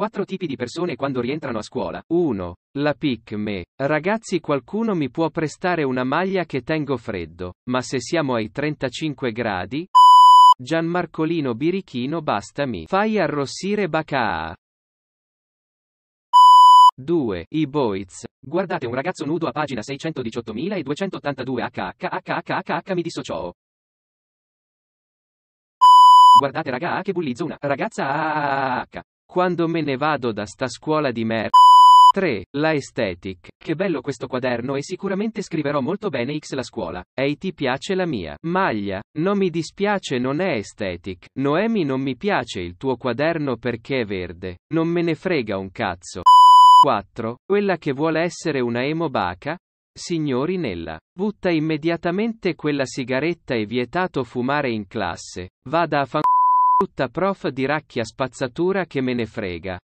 Quattro tipi di persone quando rientrano a scuola. 1. La pic me. Ragazzi qualcuno mi può prestare una maglia che tengo freddo, ma se siamo ai 35 gradi... Gianmarcolino Birichino bastami. Fai arrossire Bacaa. 2. I boys. Guardate un ragazzo nudo a pagina 618282 HHHHHH mi dissocio. Guardate raga A ah, che bullizza una ragazza AAAH. Ah, ah, quando me ne vado da sta scuola di merda. 3. La estetic. Che bello questo quaderno e sicuramente scriverò molto bene X la scuola. Ehi ti piace la mia. Maglia. Non mi dispiace non è estetic. Noemi non mi piace il tuo quaderno perché è verde. Non me ne frega un cazzo. 4. Quella che vuole essere una emo baca? Signori nella. Butta immediatamente quella sigaretta e vietato fumare in classe. Vada a fan... Tutta prof di racchia spazzatura che me ne frega.